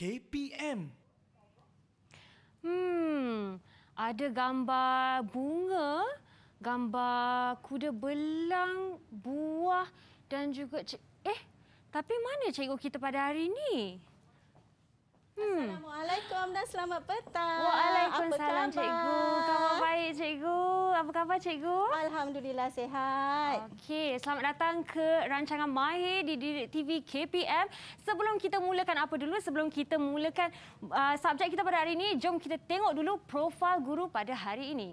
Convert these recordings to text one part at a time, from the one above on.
KPM. Hmm, ada gambar bunga, gambar kuda belang, buah dan juga... Eh, tapi mana cikgu kita pada hari ini? Hmm. Assalamualaikum dan selamat petang. Waalaikumsalam apa cikgu. Khabar baik cikgu. Apa khabar cikgu? Alhamdulillah sehat. Okey, selamat datang ke rancangan Mahi di Direct TV KPM. Sebelum kita mulakan apa dulu? Sebelum kita mulakan uh, subjek kita pada hari ini, jom kita tengok dulu profil guru pada hari ini.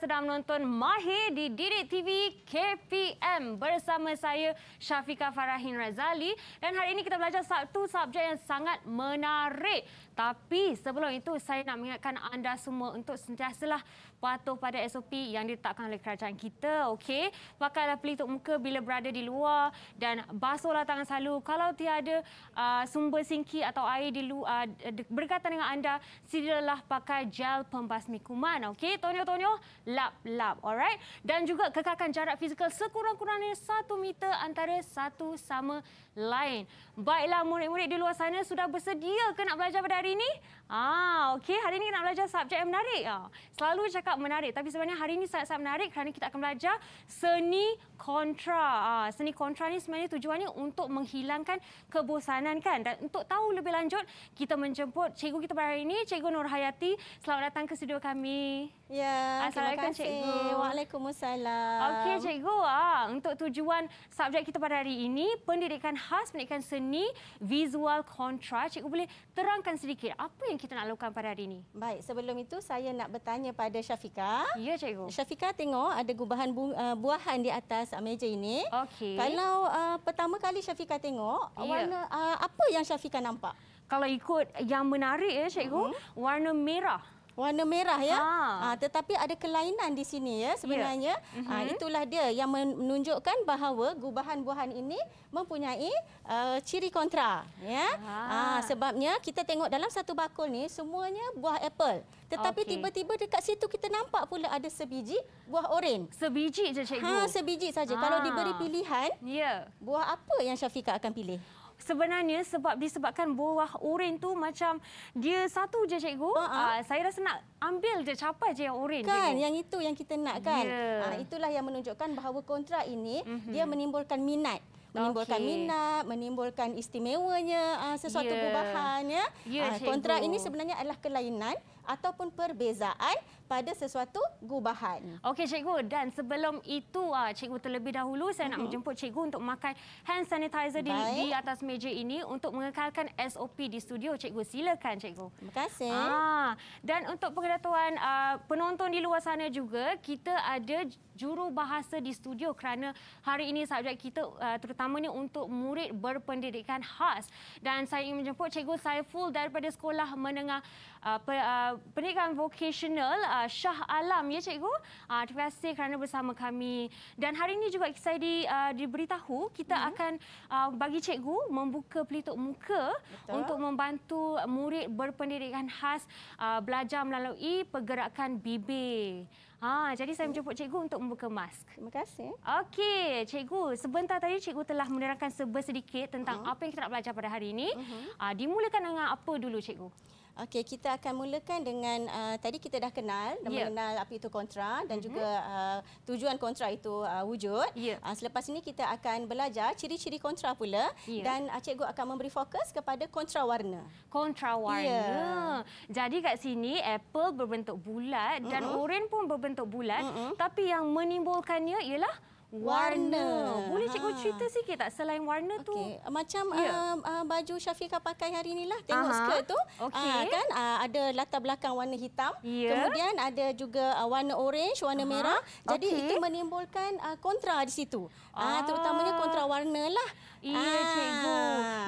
sedang menonton Mahir di Direct TV KPM bersama saya Syafiqah Farahin Razali dan hari ini kita belajar satu subjek yang sangat menarik tapi sebelum itu saya nak mengingatkan anda semua untuk sentiasalah patuh pada SOP yang ditetapkan oleh kerajaan kita. Okey, pakailah pelitup muka bila berada di luar dan basuhlah tangan selalu. Kalau tiada uh, sumber singki atau air di luar uh, berkaitan dengan anda, silalah pakai gel pembasmi kuman. Okey, Tonyo Tonyo, lap lap. Alright. Dan juga kekalkan jarak fizikal sekurang-kurangnya 1 meter antara satu sama lain. Baiklah murid-murid di luar sana sudah bersedia ke nak belajar pada hari ini? Ah, okey, hari ini nak belajar subjek yang menarik. Ah, selalu cakap menarik, tapi sebenarnya hari ini sangat-sangat menarik kerana kita akan belajar seni kontra. Ah, seni kontra ni sebenarnya tujuannya untuk menghilangkan kebosanan kan? Dan untuk tahu lebih lanjut, kita menjemput cikgu kita pada hari ini, Cikgu Nur Hayati. Selamat datang ke studio kami. Ya, Assalamualaikum ah, cikgu. Waalaikumsalam. Okey cikgu, ah, untuk tujuan subjek kita pada hari ini, pendidikan khas pendidikan seni visual contrast. Cikgu boleh terangkan sedikit apa yang kita nak lakukan pada hari ini? Baik, sebelum itu saya nak bertanya pada Syafika. Ya, cikgu. Syafika tengok ada gubahan bu eh, buahan di atas meja ini. Okey. Kalau uh, pertama kali Syafika tengok, ya. warna uh, apa yang Syafika nampak? Kalau ikut yang menarik ya, cikgu, uh mm-hmm. -huh. warna merah. Warna merah ya. Ha. Ha, tetapi ada kelainan di sini ya sebenarnya. Ya. Ha, itulah dia yang menunjukkan bahawa gubahan buahan ini mempunyai uh, ciri kontra. Ya. Ha. Ha, sebabnya kita tengok dalam satu bakul ni semuanya buah apple. Tetapi tiba-tiba okay. dekat situ kita nampak pula ada sebiji buah oren. Sebiji saja cikgu? Ha, sebiji saja. Ha. Kalau diberi pilihan, ya. buah apa yang Syafiqah akan pilih? sebenarnya sebab disebabkan buah oren tu macam dia satu je cikgu. Uh-huh. Uh, saya rasa nak ambil je capai je yang oren kan yang itu yang kita nak kan. Yeah. Ya. Uh, itulah yang menunjukkan bahawa kontra ini uh-huh. dia menimbulkan minat menimbulkan okay. minat, menimbulkan istimewanya ah, sesuatu yeah. perubahan Yeah, ya? ya, kontrak ini sebenarnya adalah kelainan ataupun perbezaan pada sesuatu gubahan. Hmm. Okey cikgu dan sebelum itu ah cikgu terlebih dahulu saya nak hmm. menjemput cikgu untuk memakai hand sanitizer di, di atas meja ini untuk mengekalkan SOP di studio cikgu silakan cikgu. Terima kasih. Ah dan untuk pengetahuan ah, penonton di luar sana juga kita ada juru bahasa di studio kerana hari ini subjek kita uh, terutamanya untuk murid berpendidikan khas dan saya ingin menjemput cikgu Saiful daripada sekolah menengah uh, ah, per, uh, ah, pendidikan vokasional uh, ah, Shah Alam ya cikgu. Uh, terima kasih kerana bersama kami. Dan hari ini juga saya di uh, diberitahu kita hmm. akan uh, bagi cikgu membuka pelituk muka Betul. untuk membantu murid berpendidikan khas uh, belajar melalui pergerakan bibir. Ha, jadi saya menjemput cikgu untuk membuka mask. Terima kasih. Okey, cikgu. Sebentar tadi cikgu telah menerangkan sebesedikit tentang uh-huh. apa yang kita nak belajar pada hari ini. Uh-huh. Uh, dimulakan dengan apa dulu cikgu? Okey, kita akan mulakan dengan uh, tadi kita dah kenal dan yeah. Ya. mengenal apa itu kontra dan mm-hmm. juga uh, tujuan kontra itu uh, wujud. Yeah. Uh, selepas ini kita akan belajar ciri-ciri kontra pula yeah. dan uh, cikgu akan memberi fokus kepada kontra warna. Kontra warna. Yeah. Jadi kat sini apple berbentuk bulat dan mm-hmm. oren pun berbentuk bulat mm-hmm. tapi yang menimbulkannya ialah warna. warna. Boleh cikgu ha. cerita sikit tak selain warna okay. tu? Macam yeah. uh, um, uh, baju Syafiqah pakai hari lah Tengok Aha. skirt tu. Okay. Uh, ah, kan uh, ada latar belakang warna hitam. Yeah. Kemudian ada juga uh, warna orange, warna Aha. merah. Jadi okay. itu menimbulkan uh, kontra di situ. Ah. Uh, terutamanya kontra warna lah. Iya ah. cikgu.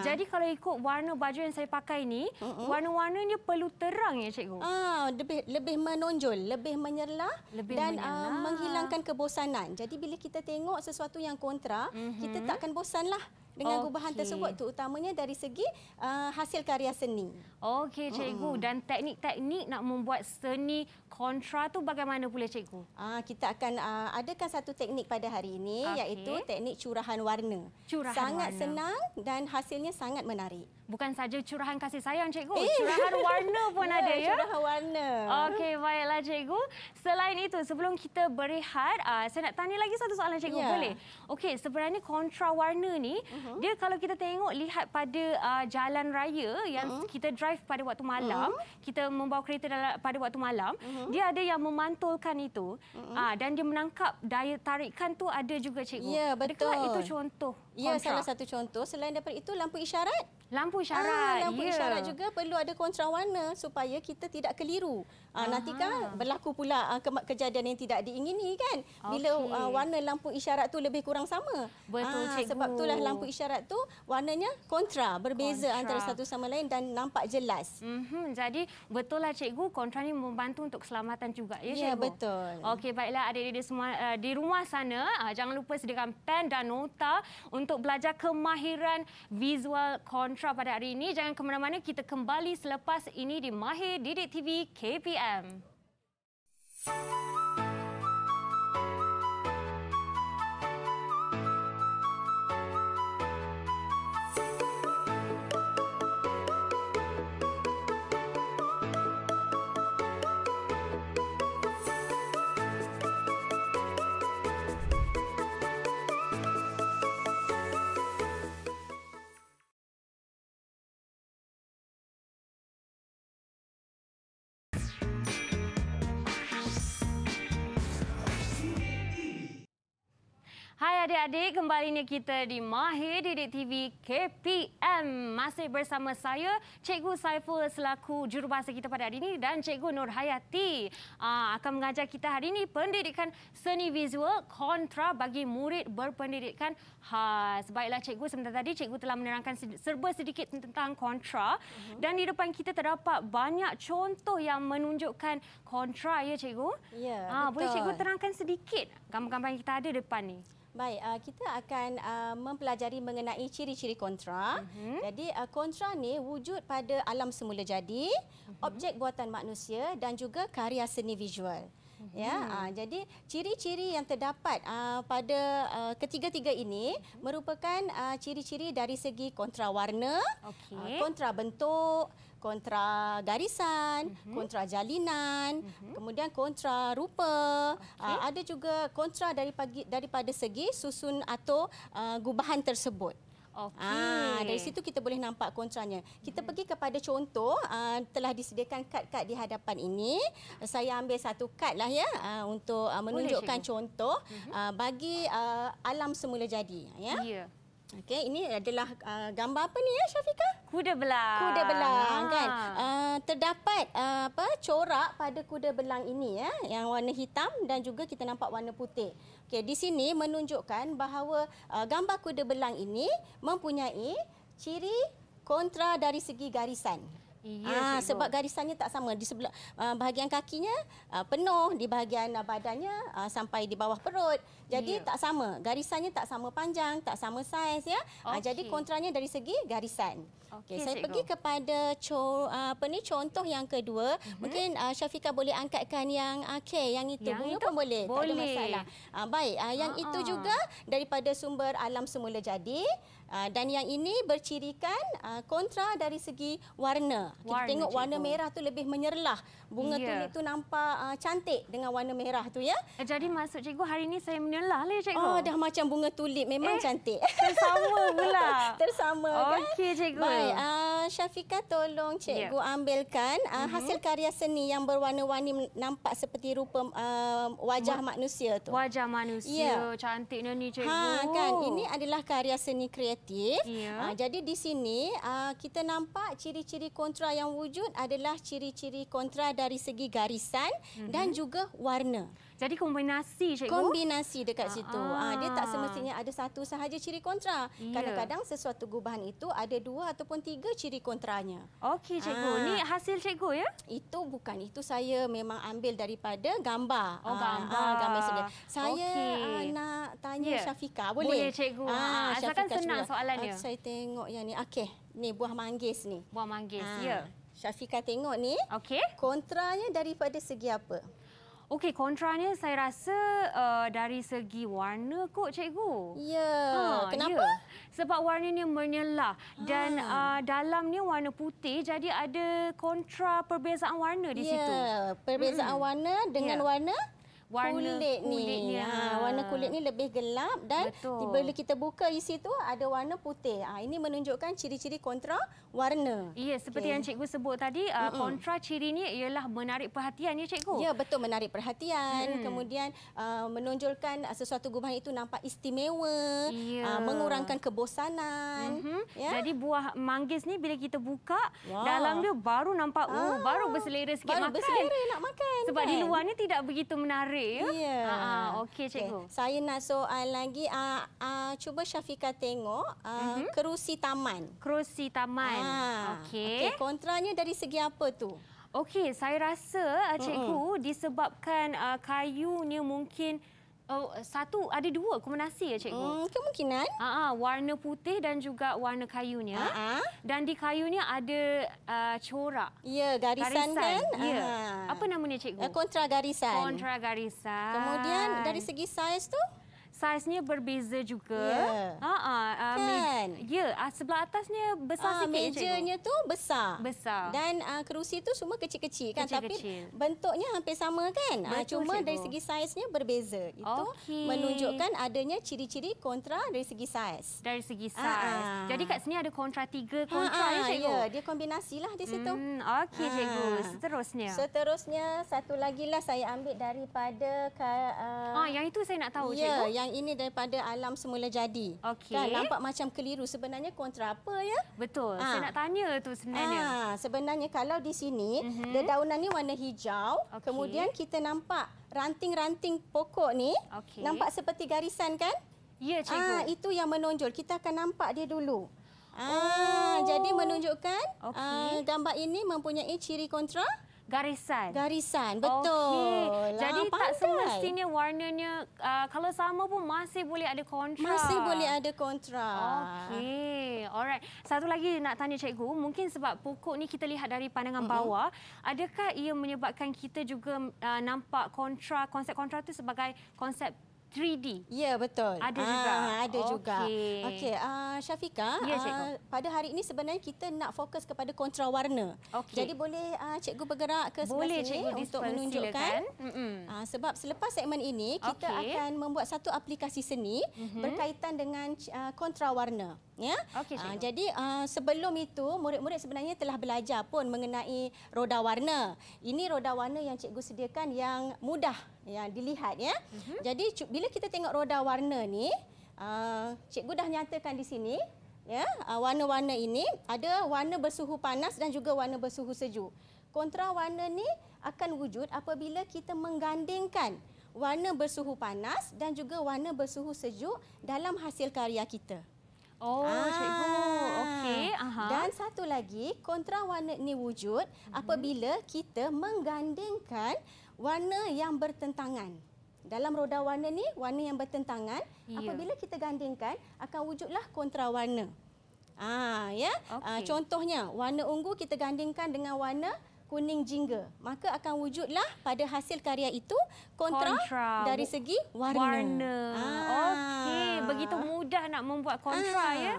Jadi kalau ikut warna baju yang saya pakai ini, uh -uh. warna-warnanya perlu terang ya, cikgu? Ah, lebih lebih menonjol, lebih menyerlah lebih dan uh, menghilangkan kebosanan. Jadi bila kita tengok sesuatu yang kontra, uh -huh. kita mm-hmm. takkan bosanlah dengan okay. gubahan tersebut utamanya dari segi uh, hasil karya seni. Okey cikgu mm. dan teknik-teknik nak membuat seni kontra tu bagaimana pula cikgu? Ah kita akan uh, adakan satu teknik pada hari ini okay. iaitu teknik curahan warna. Curahan sangat warna. senang dan hasilnya sangat menarik. Bukan saja curahan kasih sayang cikgu, eh. curahan warna pun yeah, ada ya. Curahan warna. Okey baiklah cikgu. Selain itu sebelum kita berehat uh, saya nak tanya lagi satu soalan cikgu yeah. boleh? Okey sebenarnya kontra warna ni mhm. -huh. Dia kalau kita tengok lihat pada uh, jalan raya yang uh -huh. kita drive pada waktu malam, uh -huh. kita membawa kereta dalam, pada waktu malam, uh -huh. dia ada yang memantulkan itu. Uh -huh. uh, ah, dan dia menangkap daya tarikan tu ada juga cikgu. Ya, betul. Adakah itu contoh. Ya, kontrak? salah satu contoh. Selain daripada itu lampu isyarat Lampu ah, isyarat. Ah, lampu yeah. isyarat juga perlu ada kontra warna supaya kita tidak keliru. Aha. nanti kan berlaku pula ah, ke- kejadian yang tidak diingini kan bila uh, warna lampu isyarat tu lebih kurang sama betul uh, cikgu sebab itulah lampu isyarat tu warnanya kontra berbeza kontra. antara satu sama lain dan nampak jelas mm-hmm. jadi betul lah cikgu kontra ni membantu untuk keselamatan juga ya, ya cikgu ya betul okey baiklah adik-adik semua uh, di rumah sana uh, jangan lupa sediakan pen dan nota untuk belajar kemahiran visual kontra pada hari ini jangan ke mana-mana kita kembali selepas ini di Mahir Didik TV KPI a.m. Hai adik-adik, kembalinya kita di Mahir Didik TV KPM. Masih bersama saya, Cikgu Saiful selaku jurubahasa kita pada hari ini dan Cikgu Nur aa, ah, akan mengajar kita hari ini pendidikan seni visual kontra bagi murid berpendidikan khas. Baiklah Cikgu, sebentar tadi Cikgu telah menerangkan serba sedikit tentang kontra uh mhm. -huh. dan di depan kita terdapat banyak contoh yang menunjukkan kontra ya Cikgu. Ya, aa, ah, betul. Boleh Cikgu terangkan sedikit gambar-gambar yang kita ada depan ni? Baik, uh, kita akan uh, mempelajari mengenai ciri-ciri kontra. Uh-huh. Jadi uh, kontra ni wujud pada alam semula jadi, uh-huh. objek buatan manusia dan juga karya seni visual. Uh-huh. Ya, uh, jadi ciri-ciri yang terdapat uh, pada uh, ketiga-tiga ini uh-huh. merupakan uh, ciri-ciri dari segi kontra warna, okay. uh, kontra bentuk, kontra garisan, mm -hmm. kontra jalinan, mm -hmm. kemudian kontra rupa. Okay. Uh, ah, ada juga kontra daripada, daripada segi susun atau uh, gubahan tersebut. Okay. Ah, dari situ kita boleh nampak kontranya. Kita hmm. pergi kepada contoh, ah, telah disediakan kad-kad di hadapan ini. Saya ambil satu kad lah ya ah, untuk ah, menunjukkan boleh, contoh hmm. ah, bagi ah, alam semula jadi. Ya. Yeah. Okey, ini adalah uh, gambar apa ni ya eh, Syafika? Kuda belang. Kuda belang ah. kan. Uh, terdapat uh, apa corak pada kuda belang ini ya yang warna hitam dan juga kita nampak warna putih. Okey, di sini menunjukkan bahawa uh, gambar kuda belang ini mempunyai ciri kontra dari segi garisan. Ya, ah, sebab garisannya tak sama di sebelah uh, bahagian kakinya uh, penuh di bahagian uh, badannya uh, sampai di bawah perut. Jadi ya. tak sama. Garisannya tak sama panjang, tak sama saiz ya. Okay. Uh, jadi kontranya dari segi garisan. Okey, okay, saya cikgu. pergi kepada co uh, apa ni contoh yang kedua. Uh mhm. -huh. Mungkin uh, Syafika boleh angkatkan yang okey, yang itu yang bunga itu pun boleh. boleh. Tak ada masalah. Uh, baik, uh, yang uh -uh. itu juga daripada sumber alam semula jadi. Ah, dan yang ini bercirikan uh, kontra dari segi warna. Kita tengok cikgu. warna merah tu lebih menyerlah. Bunga yeah. tulip tu nampak uh, cantik dengan warna merah tu ya. Eh, jadi masuk cikgu hari ini saya menyerlah lah cikgu. Oh dah macam bunga tulip memang eh, cantik. Tersama pula. tersama okay, kan. Okey cikgu. Baik, uh, Syafika tolong ya. cikgu yeah. ambilkan uh, mm-hmm. hasil karya seni yang berwarna-warni nampak seperti rupa uh, wajah Wa- manusia tu. Wajah manusia yeah. cantiknya ni ha, cikgu. Ha kan ini adalah karya seni kreatif negatif. Ya. Uh, jadi di sini uh, kita nampak ciri-ciri kontra yang wujud adalah ciri-ciri kontra dari segi garisan mm-hmm. dan juga warna. Jadi kombinasi cikgu. Kombinasi dekat ah, situ. Ah. ah, Dia tak semestinya ada satu sahaja ciri kontra. Ya. Kadang-kadang yeah. sesuatu gubahan itu ada dua ataupun tiga ciri kontranya. Okey cikgu. Ah. Ini hasil cikgu ya? Itu bukan. Itu saya memang ambil daripada gambar. Oh ah, gambar. Ah, gambar sendiri. Saya okay. ah, nak tanya yeah. Syafiqah boleh? Boleh cikgu. Ah, Asalkan Syafiqah senang soalan soalannya. Ah, saya tengok yang ni. Okey. Ni buah manggis ni. Buah manggis. Ya. Yeah. Syafiqah tengok ni. Okey. Kontranya daripada segi apa? Okey, kontranya saya rasa uh, dari segi warna kok cikgu. Ya, yeah. ha, kenapa? Yeah. Sebab warnanya menyelah dan ha. uh, dalamnya warna putih jadi ada kontra perbezaan warna di yeah. situ. Ya, perbezaan -hmm. warna dengan yeah. warna warna kulit ni. Ha, warna kulit ni lebih gelap dan bila kita buka isi tu ada warna putih. Ha, ini menunjukkan ciri-ciri kontra warna. Ya, seperti okay. yang cikgu sebut tadi, mm -mm. kontra ciri ni ialah menarik perhatian ya cikgu. Ya, betul menarik perhatian. Hmm. Kemudian uh, menunjukkan uh, sesuatu gubahan itu nampak istimewa, ya. uh, mengurangkan kebosanan. Mm -hmm. ya? Jadi buah manggis ni bila kita buka, wow. dalam dia baru nampak, ah. oh, baru ah, berselera sikit baru makan. Baru berselera nak makan. Sebab kan? di luar ni tidak begitu menarik. Ya. Ah, ah, okey ya. Ya. Yeah. Ha, okey cikgu. Okay. Saya nak soal lagi a uh, uh, ah, cuba Syafika tengok uh, uh mhm. -huh. kerusi taman. Kerusi taman. Ha. Okey. Okay, kontranya dari segi apa tu? Okey, saya rasa uh, cikgu uh -uh. disebabkan uh, kayunya mungkin Oh, satu ada dua kombinasi ya cikgu. Hmm, kemungkinan. Ha ah, warna putih dan juga warna kayunya. Ha ah. Dan di kayunya ada uh, corak. Ya, garisan, kan? garisan. kan? Ya. Ah. Apa namanya cikgu? Eh, Kontra garisan. Kontra garisan. Kemudian dari segi saiz tu? saiznya berbeza juga. Ya. Yeah. Ha uh, kan? Ya, ah, sebelah atasnya besar uh, sikit. Mejanya tu besar. Besar. Dan uh, kerusi tu semua kecil-kecil kan? Kecil -kecil. Tapi bentuknya hampir sama kan? Betul, uh, cuma cikgu. dari segi saiznya berbeza. Itu okay. menunjukkan adanya ciri-ciri kontra dari segi saiz. Dari segi saiz. Uh, uh. Jadi kat sini ada kontra tiga kontra uh, uh, ya, cikgu? Ya, dia kombinasilah di situ. Hmm, Okey, uh. cikgu. Seterusnya. Seterusnya, satu lagi lah saya ambil daripada... Uh, uh, yang itu saya nak tahu, yeah, cikgu. Ya, yang ini daripada alam semula jadi. Okey. Kan nampak macam keliru sebenarnya kontra apa ya? Betul. Ha. Saya nak tanya tu sebenarnya. Ha. sebenarnya kalau di sini uh-huh. Mhm. dedaunan ni warna hijau, okay. kemudian kita nampak ranting-ranting pokok ni okay. nampak seperti garisan kan? Ya, cikgu. Ah, ha. itu yang menonjol. Kita akan nampak dia dulu. Ah, oh. jadi menunjukkan okay. uh, ah, gambar ini mempunyai ciri kontra garisan. Garisan, betul. Okay. Ah, Jadi Pantai. tak semestinya warnanya, uh, ah, kalau sama pun masih boleh ada kontra. Masih boleh ada kontra. okay alright. Satu lagi nak tanya cikgu, mungkin sebab pokok ni kita lihat dari pandangan bawah, mm -hmm. adakah ia menyebabkan kita juga uh, nampak kontra, konsep kontra itu sebagai konsep 3D. Ya, betul. Ada ah, juga. Ada okay. juga. Okey, uh, ah, Syafika, ya, uh, pada hari ini sebenarnya kita nak fokus kepada kontra warna. Okay. Jadi boleh uh, cikgu bergerak ke sebelah sini untuk dispel, menunjukkan. Mm -mm. Uh, sebab selepas segmen ini, kita okay. akan membuat satu aplikasi seni mm -hmm. berkaitan dengan uh, kontra warna ya. Okay, uh, ah, jadi uh, sebelum itu murid-murid sebenarnya telah belajar pun mengenai roda warna. Ini roda warna yang cikgu sediakan yang mudah yang dilihat ya. Uh-huh. Jadi bila kita tengok roda warna ni, uh, cikgu dah nyatakan di sini ya, uh, warna-warna ini ada warna bersuhu panas dan juga warna bersuhu sejuk. Kontra warna ni akan wujud apabila kita menggandingkan warna bersuhu panas dan juga warna bersuhu sejuk dalam hasil karya kita. Oh, ah. cikgu. Okey. Dan satu lagi, kontra warna ini wujud mm -hmm. apabila kita menggandingkan warna yang bertentangan. Dalam roda warna ni warna yang bertentangan. Yeah. Apabila kita gandingkan, akan wujudlah kontra warna. Ah, ya. Okay. Ah, contohnya, warna ungu kita gandingkan dengan warna kuning jingga. Maka akan wujudlah pada hasil karya itu kontra, kontra. dari segi warna. warna. Ah. Okey, begitu mudah nak membuat kontra ah. ya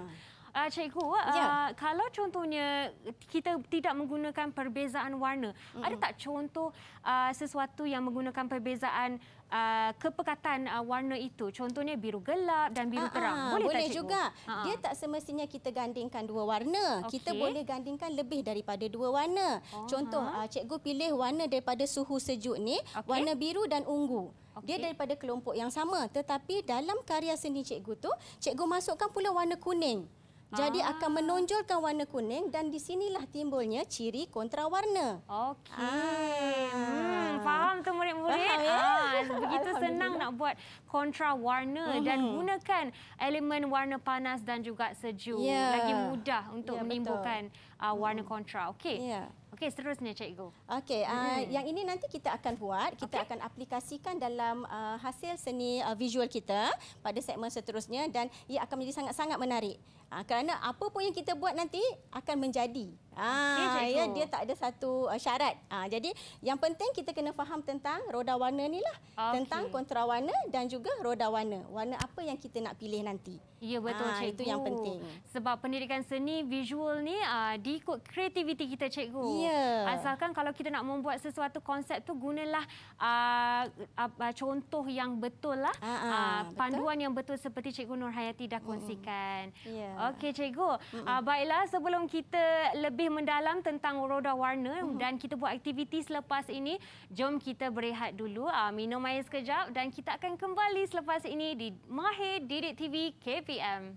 uh, cikgu uh, ah, yeah. kalau contohnya kita tidak menggunakan perbezaan warna mm. ada tak contoh uh, sesuatu yang menggunakan perbezaan Uh, kepekatan uh, warna itu contohnya biru gelap dan biru terang uh, uh, boleh, boleh tak, juga uh, uh. dia tak semestinya kita gandingkan dua warna okay. kita boleh gandingkan lebih daripada dua warna uh-huh. contoh uh, cikgu pilih warna daripada suhu sejuk ni okay. warna biru dan ungu Okay. Dia daripada kelompok yang sama tetapi dalam karya seni cikgu tu cikgu masukkan pula warna kuning. Jadi ah. akan menonjolkan warna kuning dan di sinilah timbulnya ciri kontra warna. Okey. Ah. Hmm, faham tu murid-murid? Ya? Ah, begitu senang nak buat kontra warna uh -huh. dan mhm. gunakan elemen warna panas dan juga sejuk. Yeah. Lagi mudah untuk yeah, ya, menimbulkan uh, warna hmm. kontra. Okey. Yeah. Okey, seterusnya cikgu. Okey, uh, yang ini nanti kita akan buat. Kita okay. akan aplikasikan dalam uh, hasil seni uh, visual kita pada segmen seterusnya dan ia akan menjadi sangat-sangat menarik. Ha, kerana apa pun yang kita buat nanti akan menjadi. Ha, ah, okay, ya, dia tak ada satu uh, syarat. Ha, jadi yang penting kita kena faham tentang roda warna ni lah. Okay. Tentang kontra warna dan juga roda warna. Warna apa yang kita nak pilih nanti. Ya betul ha, cikgu. Itu yang penting. Sebab pendidikan seni visual ni uh, diikut kreativiti kita cikgu. Ya. Asalkan kalau kita nak membuat sesuatu konsep tu gunalah uh, uh, contoh yang betul lah. Ha, ha, uh, panduan betul. yang betul seperti cikgu Nur Hayati dah kongsikan. Mm -hmm. Ya. Ya. Okey cikgu. Mm-hmm. baiklah sebelum kita lebih mendalam tentang roda warna mm-hmm. dan kita buat aktiviti selepas ini, jom kita berehat dulu. Ah, minum air sekejap dan kita akan kembali selepas ini di Mahir Didik TV KPM.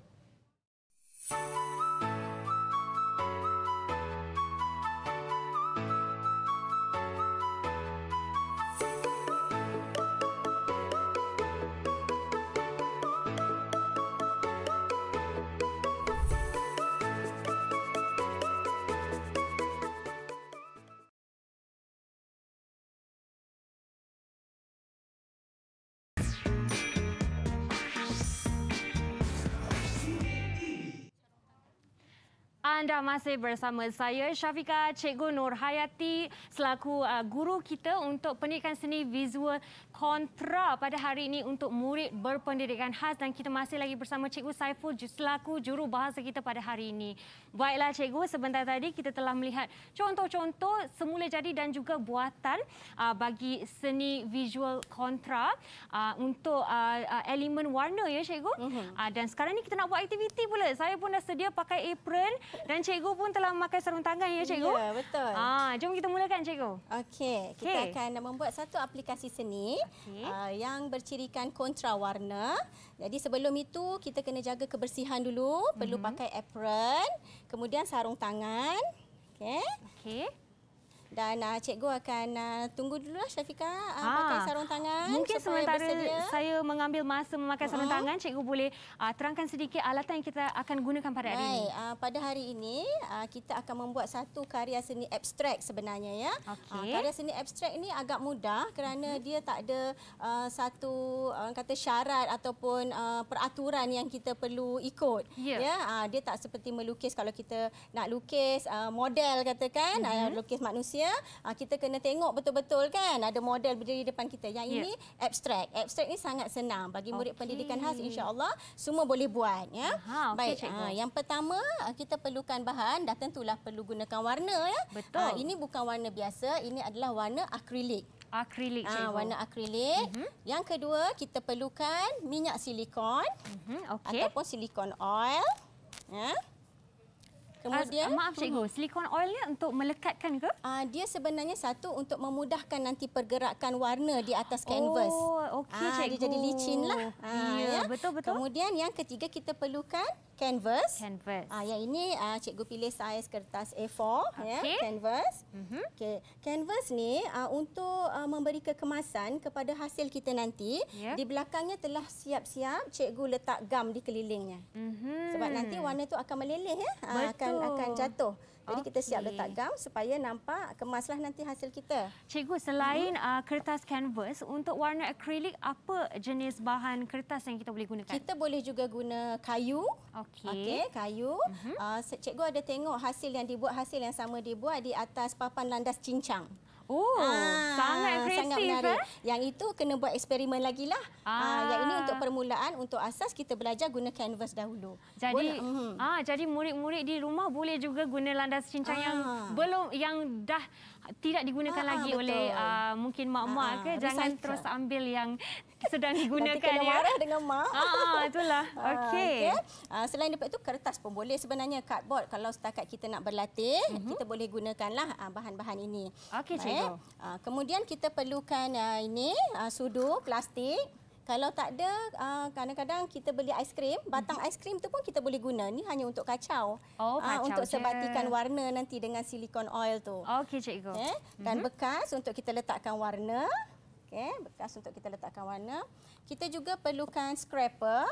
Música Anda masih bersama saya Syafika Cikgu Nur Hayati selaku uh, guru kita untuk pendidikan seni visual kontra pada hari ini untuk murid berpendidikan khas dan kita masih lagi bersama Cikgu Saiful selaku juru bahasa kita pada hari ini. Baiklah Cikgu, sebentar tadi kita telah melihat contoh-contoh semula jadi dan juga buatan uh, bagi seni visual kontra uh, untuk elemen warna ya Cikgu. Mhm. dan sekarang ni kita nak buat aktiviti pula. Saya pun dah sedia pakai apron dan cikgu pun telah memakai sarung tangan ya cikgu. Ya, betul. Ah, jom kita mulakan cikgu. Okey, kita okay. akan membuat satu aplikasi seni okay. uh, ah, yang bercirikan kontra warna. Jadi sebelum itu kita kena jaga kebersihan dulu, perlu mm -hmm. pakai apron, kemudian sarung tangan. Okey. Okey. Dan uh, cikgu akan uh, tunggu dulu lah Syafiqah uh, ah, ha. pakai sarung tangan. Mungkin sementara bersedia. saya mengambil masa memakai uh-huh. sarung tangan, cikgu boleh uh, terangkan sedikit alatan yang kita akan gunakan pada hari Baik. ini. Uh, pada hari ini, uh, kita akan membuat satu karya seni abstrak sebenarnya. ya. Okay. Uh, karya seni abstrak ini agak mudah kerana uh dia tak ada uh, satu uh, kata syarat ataupun uh, peraturan yang kita perlu ikut. Yeah. Ya? Uh, dia tak seperti melukis kalau kita nak lukis uh, model katakan, uh-huh. uh, lukis manusia ya. Uh, kita kena tengok betul-betul kan ada model berdiri depan kita. Yang yeah. ini abstrak. Abstrak ni sangat senang bagi murid okay. pendidikan khas insya-Allah semua boleh buat ya. Aha, okay, Baik. Uh, yang pertama ah, kita perlukan bahan dah tentulah perlu gunakan warna ya. Betul. Uh, ini bukan warna biasa, ini adalah warna akrilik. Akrilik, Cikgu. warna akrilik. Mm -hmm. Yang kedua, kita perlukan minyak silikon. Mm -hmm. okay. Ataupun silikon oil. Ya. Kemudian, ah, maaf cikgu, silikon oil ni untuk melekatkan ke? Ah dia sebenarnya satu untuk memudahkan nanti pergerakan warna di atas canvas. Oh, okey cikgu. Ah, dia jadi licinlah. Ah, ya, ya, betul betul. Kemudian yang ketiga kita perlukan canvas. Canvas. Ah yang ini ah cikgu pilih saiz kertas A4 okay. ya, Canvas. Mm -hmm. Okey. Kanvas ni ah untuk ah, memberi kekemasan kepada hasil kita nanti. Yeah. Di belakangnya telah siap-siap cikgu letak gam di kelilingnya. Mm -hmm. Sebab nanti warna tu akan meleleh ya. Betul. Ah, akan akan akan jatuh. Jadi kita siap letak gaun supaya nampak kemaslah nanti hasil kita. Cikgu, selain hmm. uh, kertas canvas untuk warna akrilik, apa jenis bahan kertas yang kita boleh gunakan? Kita boleh juga guna kayu. Okey. Okey, kayu. Hmm. Uh, cikgu ada tengok hasil yang dibuat, hasil yang sama dibuat di atas papan landas cincang. Oh, ah, sangat kreatif sangat menarik. eh. Yang itu kena buat eksperimen lagi lah. Ah. Ah, yang ini untuk permulaan, untuk asas kita belajar guna canvas dahulu. Jadi uh -huh. Hmm. ah, jadi murid-murid di rumah boleh juga guna landas cincang ah. yang belum yang dah tidak digunakan ah, ah lagi betul. oleh ah, uh, mungkin mak-mak ah, ah ke. Jangan terus ambil yang sedang digunakan Nanti kena ya. marah dengan mak. Ah, ah itulah. Ah, okey. Okay. Ah, selain daripada itu kertas pun boleh sebenarnya cardboard kalau setakat kita nak berlatih, mm -hmm. kita boleh gunakanlah bahan-bahan ini. Okey, cikgu. kemudian kita perlukan ini sudu plastik. Kalau tak ada, kadang-kadang kita beli aiskrim. Batang mhm. aiskrim tu pun kita boleh guna. Ini hanya untuk kacau. Oh, kacau Untuk je. sebatikan warna nanti dengan silikon oil tu. Okey, cikgu. Eh, dan mm -hmm. bekas untuk kita letakkan warna. Okey, bekas untuk kita letakkan warna. Kita juga perlukan scraper.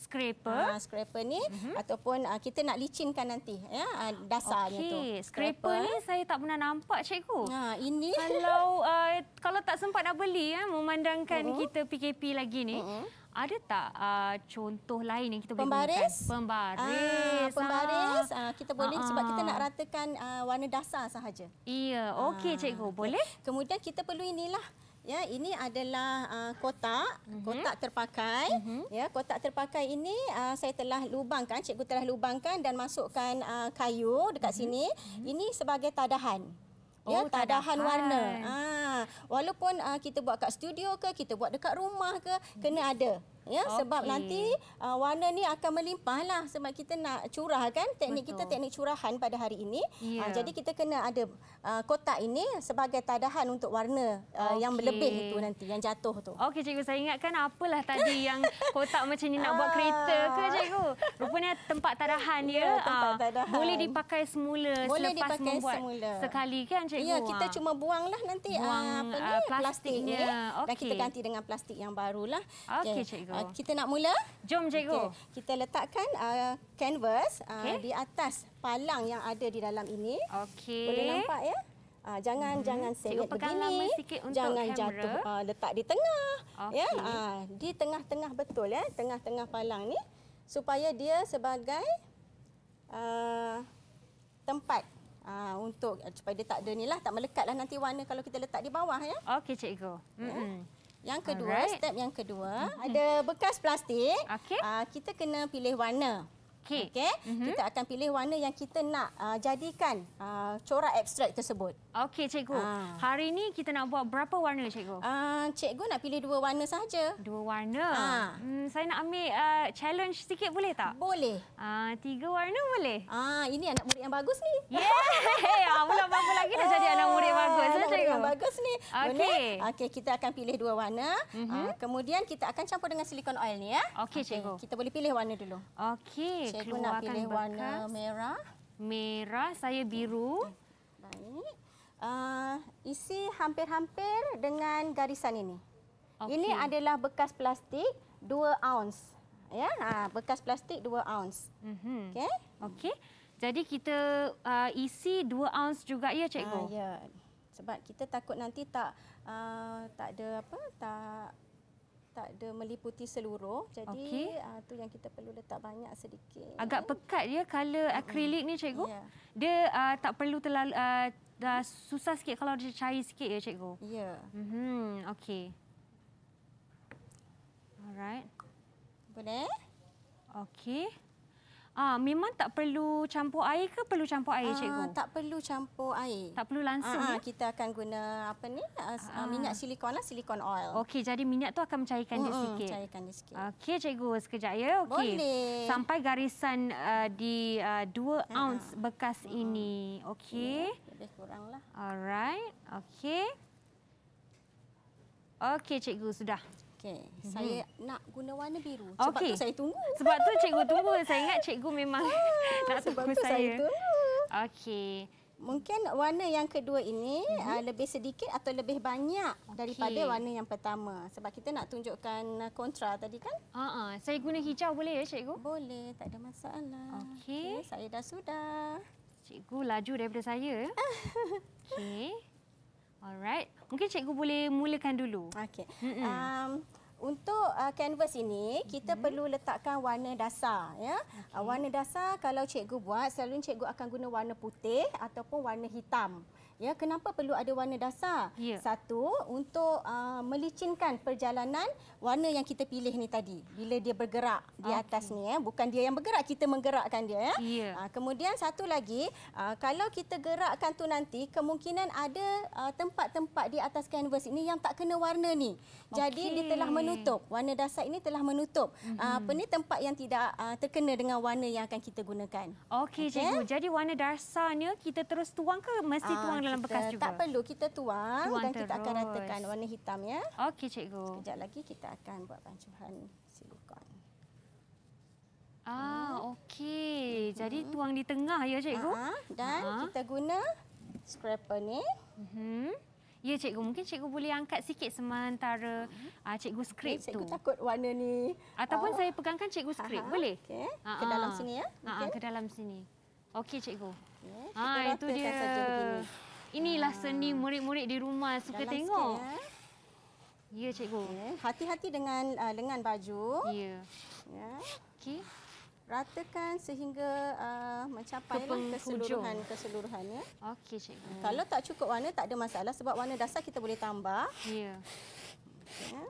Scraper. Ha, scraper ni mm -hmm. ataupun uh, kita nak licinkan nanti ya uh, dasarnya okay. tu. Okey, scraper ni saya tak pernah nampak cikgu. Ha, ini kalau uh, kalau tak sempat nak beli ya memandangkan uh mhm. -huh. kita PKP lagi ni. Uh mhm. -huh. Ada tak uh, contoh lain yang kita pembaris? boleh pembaris? Pembaris. Ah, pembaris. Ah. Ah, kita boleh ah, sebab ah. kita nak ratakan uh, warna dasar sahaja. Iya, okey ah. cikgu, boleh. Kemudian kita perlu inilah. Ya, ini adalah uh, kotak, mm-hmm. kotak terpakai. Mm-hmm. Ya, kotak terpakai ini uh, saya telah lubangkan, cikgu telah lubangkan dan masukkan uh, kayu dekat mm-hmm. sini. Mm-hmm. Ini sebagai tadahan. Ya, oh, tadahan, tadahan warna. Ah, walaupun uh, kita buat kat studio ke, kita buat dekat rumah ke, hmm kena mhm. ada ya okay. sebab nanti uh, warna ni akan melimpah lah sebab kita nak curah kan teknik Betul. kita teknik curahan pada hari ini yeah. uh, jadi kita kena ada uh, kotak ini sebagai tadahan untuk warna uh, okay. yang lebih itu nanti yang jatuh tu okey cikgu saya ingatkan apalah tadi yang kotak macam ni nak buat ah. kereta ke cikgu rupanya tempat tadahan ya, ya tempat ah, tadahan. boleh dipakai semula boleh selepas dipakai membuat semula. sekali kan cikgu ya kita ha. cuma buanglah nanti buang, uh, apa ni uh, plastiknya, plastiknya. Okay. dan kita ganti dengan plastik yang barulah okey okay, cikgu Uh, kita nak mula? Jom, cikgu. Okay. Kita letakkan uh, ah, kanvas uh, ah, okay. di atas palang yang ada di dalam ini. Okay. Boleh nampak ya? Uh, jangan hmm. jangan sengit begini. Jangan kamera. jatuh. Uh, letak di tengah. Okay. Ya, uh, di tengah-tengah betul ya, tengah-tengah palang ni supaya dia sebagai uh, tempat uh, untuk supaya dia tak ada nilah, tak melekatlah nanti warna kalau kita letak di bawah ya. Okey cikgu. Hmm. Ya. Mhm. Yang kedua, Alright. step yang kedua, mm -hmm. ada bekas plastik, okay. uh, ah, kita kena pilih warna. Okey. Okey. Mm -hmm. Kita akan pilih warna yang kita nak uh, jadikan uh, corak abstrak tersebut. Okey, cikgu. Ha. Hari ini kita nak buat berapa warna, cikgu? Uh, cikgu nak pilih dua warna saja. Dua warna. Ha. Hmm, saya nak ambil uh, challenge sikit boleh tak? Boleh. Uh, tiga warna boleh? Ah, uh, ini anak murid yang bagus ni. Yeah. Ah, mula bagus lagi dah jadi anak murid bagus. Eh, anak murid yang bagus ni. Okey. Okey, kita akan pilih dua warna. Mm -hmm. uh, kemudian kita akan campur dengan silikon oil ni ya. Okey, okay. cikgu. Kita boleh pilih warna dulu. Okey saya pun nak pilih bekas. warna merah. Merah, saya biru. Baik. Uh, isi hampir-hampir dengan garisan ini. Okay. Ini adalah bekas plastik 2 ounce. Ya, ha, bekas plastik 2 ounce. Mm-hmm. Okey. Okey. Jadi kita uh, isi 2 ounce juga ya cikgu. Uh, ya. Sebab kita takut nanti tak uh, tak ada apa tak tak ada meliputi seluruh. Jadi okay. uh, ah, tu yang kita perlu letak banyak sedikit. Agak pekat ya kalau mm -hmm. akrilik ni cikgu. Yeah. Dia uh, tak perlu terlalu uh, dah susah sikit kalau dia cair sikit ya cikgu. Ya. Yeah. Mhm mm okey. Alright. Boleh? Okey. Ah, memang tak perlu campur air ke perlu campur air, ah, cikgu? Tak perlu campur air. Tak perlu langsung. Ah, ah ya? Kita akan guna apa ni? Ah, ah, ah. Minyak silikon lah, silikon oil. Okey, jadi minyak tu akan mencairkan mm -hmm. dia sikit. Cairkan dia sikit. Okey, cikgu, sekejap ya. Okay. Boleh. Sampai garisan uh, di uh, dua ah. ounce bekas hmm. ini. Okey. Ya, lebih kurang lah. Alright. Okey. Okey, cikgu, Sudah. Okey, mm-hmm. saya nak guna warna biru. Sebab okay. tu saya tunggu. Sebab tu cikgu tunggu. Saya ingat cikgu memang ah, nak sebab tu saya. saya Okey. Mungkin warna yang kedua ini mm-hmm. lebih sedikit atau lebih banyak okay. daripada warna yang pertama. Sebab kita nak tunjukkan ah, kontra tadi kan? Ha uh-uh. saya guna hijau boleh ya cikgu? Boleh, tak ada masalah. Okey, okay, saya dah sudah. Cikgu laju daripada saya. Okey. Alright. Mungkin cikgu boleh mulakan dulu. Okey. Mm -mm. um, untuk uh, canvas ini, kita mm -hmm. perlu letakkan warna dasar. Ya? Okay. Uh, warna dasar kalau cikgu buat, selalunya cikgu akan guna warna putih ataupun warna hitam ya kenapa perlu ada warna dasar ya. satu untuk uh, melicinkan perjalanan warna yang kita pilih ni tadi bila dia bergerak di okay. atas ni ya eh, bukan dia yang bergerak kita menggerakkan dia ya, ya. Uh, kemudian satu lagi uh, kalau kita gerakkan tu nanti kemungkinan ada uh, tempat-tempat uh, di atas kanvas ini yang tak kena warna ni jadi dia telah menutup warna dasar ini telah menutup hmm. uh, mhm. apa ni tempat yang tidak uh, terkena dengan warna yang akan kita gunakan okey okay? cikgu jadi warna dasarnya kita terus tuang ke mesti uh, tuang dalam bekas juga. Tak perlu kita tuang, tuang dan terus. kita akan ratakan warna hitam ya. Okey cikgu. Sekejap lagi kita akan buat pancuhan silikon. Ah, ah. okey. uh Jadi tuang di tengah ya cikgu. Uh-huh. Dan uh-huh. kita guna scraper ni. Uh-huh. Ya cikgu, mungkin cikgu boleh angkat sikit sementara uh-huh. cikgu skrip okay, tu. Cikgu takut warna ni. Ataupun uh. saya pegangkan cikgu skrip, uh boleh? Okay. Ke dalam sini ya. Okay. ke dalam sini. Okey cikgu. Ha okay, uh, itu dia. Saja Inilah seni murid-murid di rumah suka Dalam tengok. Sikit, ya? ya, cikgu. Ya, hati-hati okay. dengan uh, lengan baju. Ya. ya. Okey. Ratakan sehingga uh, mencapai lah keseluruhan keseluruhannya. Okey, cikgu. Hmm, kalau tak cukup warna tak ada masalah sebab warna dasar kita boleh tambah. Ya. ya.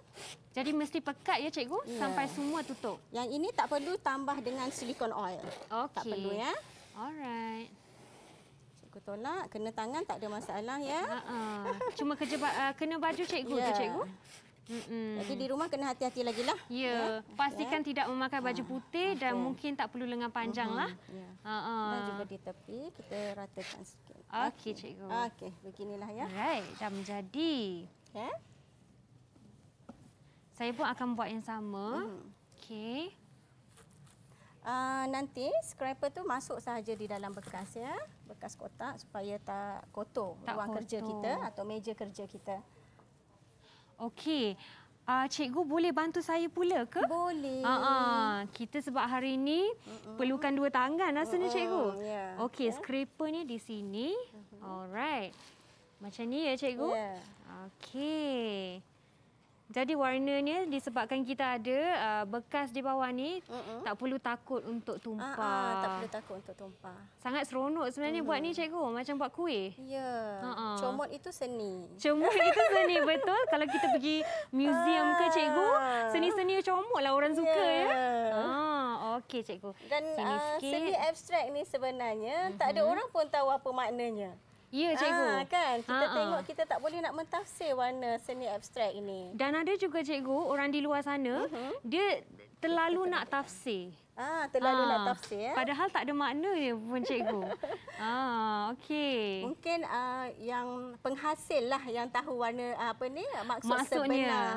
Jadi mesti pekat ya cikgu ya. sampai semua tutup. Yang ini tak perlu tambah dengan silikon oil. Okay. Tak perlu ya. Alright cikgu tolak, kena tangan tak ada masalah ya. Uh-uh. Cuma kerja uh, kena baju cikgu yeah. ke ya. cikgu? Mm-mm. Jadi di rumah kena hati-hati lagi lah. Ya, yeah. yeah. pastikan yeah. tidak memakai baju ah, putih okay. dan mungkin tak perlu lengan panjang lah. mm-hmm. lah. Ya. Ha, yeah. Uh-uh. Dan juga di tepi, kita ratakan sikit. Okey, okay, cikgu. Okey, beginilah ya. Baik, dah menjadi. Okay. Ya. Saya pun akan buat yang sama. Mm-hmm. Okey. Uh, nanti scraper tu masuk saja di dalam bekas ya bekas kotak supaya tak kotor tak ruang kotor. kerja kita atau meja kerja kita. Okey. Uh, cikgu boleh bantu saya pula ke? Boleh. Uh -uh. Kita sebab hari ini Mm-mm. perlukan dua tangan rasanya Mm-mm. cikgu. Yeah. Okey, yeah. scraper ni di sini. Mm-hmm. Alright. Macam ni ya cikgu? Yeah. Okey. Jadi warnanya disebabkan kita ada uh, bekas di bawah ni Mm-mm. tak perlu takut untuk tumpah. Ah, ah, tak perlu takut untuk tumpah. Sangat seronok sebenarnya mm-hmm. buat ni mm. cikgu macam buat kuih. Ya. Yeah. Comot itu seni. Comot itu seni betul kalau kita pergi museum ke ah. cikgu seni-seni comotlah orang yeah. suka ya. ya. Ah, okey cikgu. Dan uh, seni abstrak ni sebenarnya mm-hmm. tak ada orang pun tahu apa maknanya. Ya, ah, cikgu. Ah, kan? Kita ah, tengok ah. kita tak boleh nak mentafsir warna seni abstrak ini. Dan ada juga, cikgu, orang di luar sana, uh mhm. -huh. dia terlalu nak tafsir. Ah, terlalu ah, nak tafsir. Ya? Padahal tak ada makna je pun cikgu. ah, okey. Mungkin uh, yang penghasil lah yang tahu warna uh, apa ni maksud Maksudnya, sebenar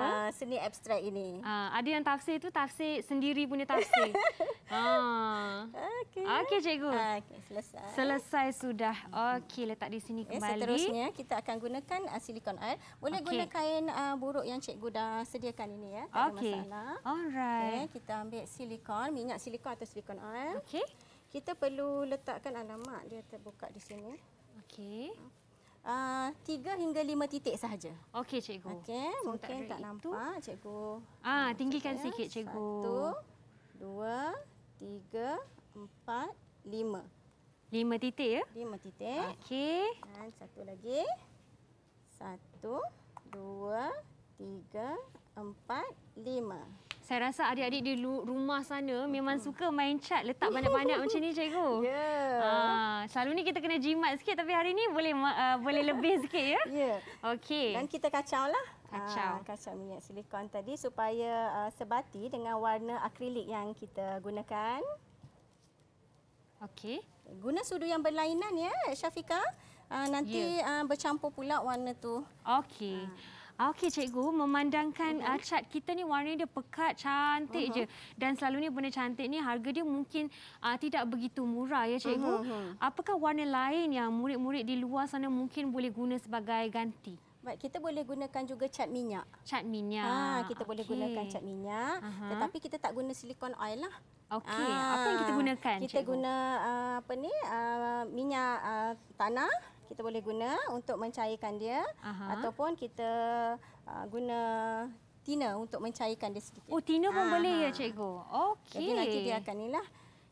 Uh, seni abstrak ini. Ah, ada yang tafsir itu tafsir sendiri punya tafsir. ah. Okey. Okey cikgu. Ah, okay, selesai. Selesai sudah. Okey, letak di sini ya, kembali. seterusnya kita akan gunakan uh, silikon air. Boleh okay. guna kain uh, buruk yang cikgu dah sediakan ini ya. Tak okay. ada masalah. Alright. Okay, kita ambil silikon oil, minyak silikon atau silikon oil. Okey. Kita perlu letakkan alamat dia terbuka di sini. Okey. Ah, uh, tiga hingga lima titik sahaja. Okey, cikgu. Okey, so, mungkin tak, tak itu. nampak, cikgu. Ah, tinggikan cikgu. sikit, cikgu. Satu, dua, tiga, empat, lima. Lima titik, ya? Lima titik. Okey. Dan satu lagi. Satu, dua, tiga, empat, lima. Saya rasa adik-adik di rumah sana memang uh suka main cat letak banyak-banyak macam ni cikgu. Ya. Yeah. Uh, selalu ni kita kena jimat sikit tapi hari ni boleh uh, boleh lebih sikit ya. Ya. Yeah. Okey. Dan kita kacau lah. Kacau. Ha, kacau minyak silikon tadi supaya uh, sebati dengan warna akrilik yang kita gunakan. Okey. Guna sudu yang berlainan ya Syafika. Uh, nanti yeah. Ya. uh, bercampur pula warna tu. Okey. Uh. Okey cikgu, memandangkan mm-hmm. uh, cat kita ni warna dia pekat, cantik uh-huh. je. Mm-hmm. Dan selalunya benda cantik ni harga dia mungkin uh, tidak begitu murah ya cikgu. Uh-huh. Apakah warna lain yang murid-murid di luar sana mungkin boleh guna sebagai ganti? Baik, kita boleh gunakan juga cat minyak. Cat minyak. Ha, kita okay. boleh gunakan cat minyak. Uh-huh. Tetapi kita tak guna silikon oil lah. Okey, ha, apa yang kita gunakan? Kita cikgu? guna uh, apa ni? Uh, minyak uh, tanah kita boleh guna untuk mencairkan dia Aha. ataupun kita uh, guna tina untuk mencairkan dia sedikit. Oh, tina pun Aha. boleh ya cikgu. Okey. Jadi nanti dia akan inilah.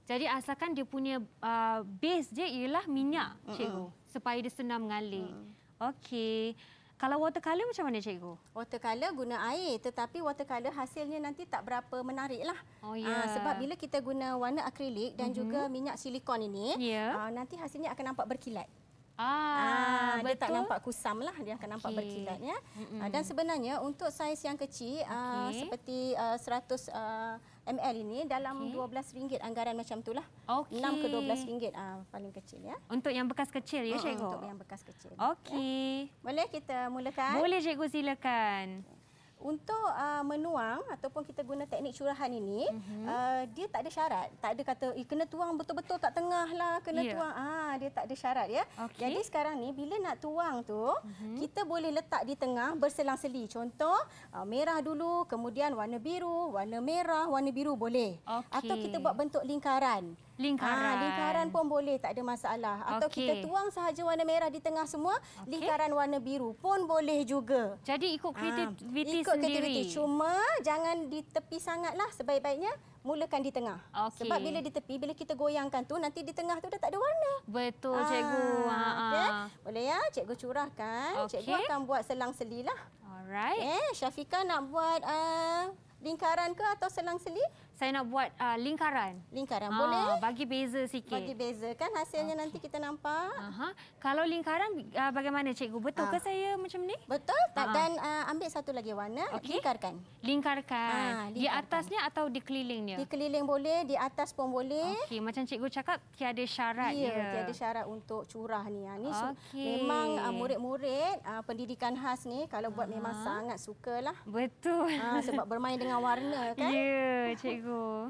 Jadi asalkan dia punya uh, base dia ialah minyak cikgu mm -mm. supaya dia senang mengalir. Mm. Okey. Kalau watercolor macam mana cikgu? Watercolor guna air tetapi watercolor hasilnya nanti tak berapa menariklah. Oh ah, ya. Yeah. Sebab bila kita guna warna akrilik dan mm -hmm. juga minyak silikon ini, yeah. Ya. aa, nanti hasilnya akan nampak berkilat. Ah, ah, dia tak nampak kusam lah, dia akan okay. berkilat. Ya. Ah, mm-hmm. dan sebenarnya untuk saiz yang kecil ah, okay. uh, seperti uh, 100 uh, ml ini dalam okay. RM12 anggaran macam itulah. Okay. 6 ke 12 ringgit. uh, paling kecil. ya. Untuk yang bekas kecil ya Cikgu? Uh, untuk yang bekas kecil. Okey. Ya. Boleh kita mulakan? Boleh Cikgu silakan. Okay. Untuk uh, menuang ataupun kita guna teknik curahan ini, mm -hmm. uh, dia tak ada syarat. Tak ada kata, eh, kena tuang betul-betul tak tengah lah, kena yeah. tuang. Ah, dia tak ada syarat ya. Okay. Jadi sekarang ni, bila nak tuang tu, mm -hmm. kita boleh letak di tengah berselang-seli. Contoh, uh, merah dulu, kemudian warna biru, warna merah, warna biru boleh. Okay. Atau kita buat bentuk lingkaran lingkaran. ah lingkaran pun boleh, tak ada masalah. Atau okay. kita tuang sahaja warna merah di tengah semua, okay. lingkaran warna biru pun boleh juga. Jadi ikut ah, kreativiti ha, sendiri. Ikut kreativiti. Cuma jangan di tepi sangatlah sebaik-baiknya mulakan di tengah. Okay. Sebab bila di tepi, bila kita goyangkan tu, nanti di tengah tu dah tak ada warna. Betul, ha, cikgu. Ha, Okay. Ah. Boleh ya, cikgu curahkan. Okay. Cikgu akan buat selang selilah. Alright. Okay. Eh, Syafiqah nak buat... Uh, Lingkaran ke atau selang-seli? saya nak buat uh, lingkaran. Lingkaran uh, boleh? Bagi beza sikit. Bagi beza kan hasilnya okay. Ah. nanti kita nampak. uh Kalau lingkaran uh, bagaimana cikgu? Betul uh. ke ah. saya macam ni? Betul. uh Dan uh, ambil satu lagi warna, okay. lingkarkan. Lingkarkan. Uh, lingkarkan. Di atasnya atau di kelilingnya? Di keliling boleh, di atas pun boleh. Okey, macam cikgu cakap tiada syarat ya. Yeah, tiada syarat untuk curah ni. Ha ni okay. memang murid-murid uh, pendidikan khas ni kalau buat uh memang sangat sukalah. Betul. Uh, sebab bermain dengan warna kan? Ya, yeah, cikgu go.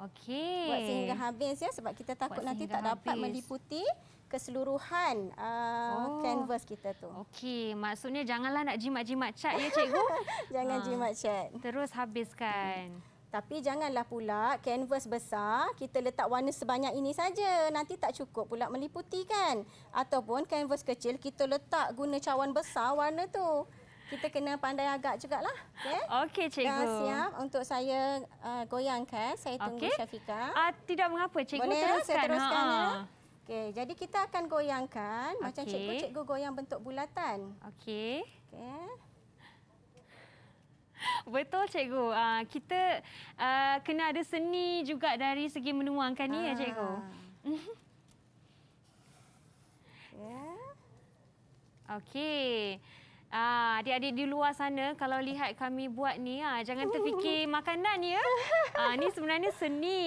Okey. Buat sehingga habis ya sebab kita takut nanti tak dapat habis. meliputi keseluruhan kanvas uh, oh. kita tu. Okey, maksudnya janganlah nak jimat-jimat cat ya cikgu. jangan uh. jimat cat. Terus habiskan. Hmm. Tapi janganlah pula canvas besar kita letak warna sebanyak ini saja. Nanti tak cukup pula meliputi kan. Ataupun canvas kecil kita letak guna cawan besar warna tu kita kena pandai agak juga lah. Okey, okay, cikgu. Dah siap untuk saya uh, goyangkan. Saya tunggu okay. Syafika. Uh, ah, tidak mengapa, cikgu Boleh, teruskan. Boleh, saya teruskan. Ha. Ah, ya? ah. Okay, jadi kita akan goyangkan. Okay. Macam cikgu, cikgu goyang bentuk bulatan. Okey. Okey. Betul cikgu. Uh, kita uh, kena ada seni juga dari segi menuangkan ni ya cikgu. Ya. Yeah. Okey. Ah, adik-adik di luar sana kalau lihat kami buat ni, ah, jangan terfikir makanan ya. Ah, ni sebenarnya seni.